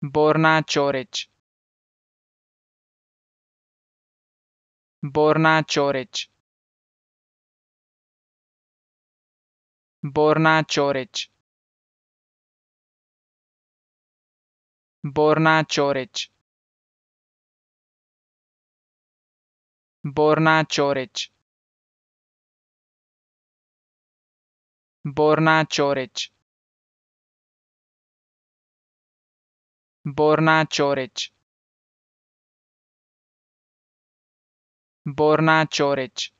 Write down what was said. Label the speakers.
Speaker 1: Borna Chorich Borna Chorich Borna Chorich Borna Chorich Borna Chorich Borna Chorich Borna Čorić Borna Čorić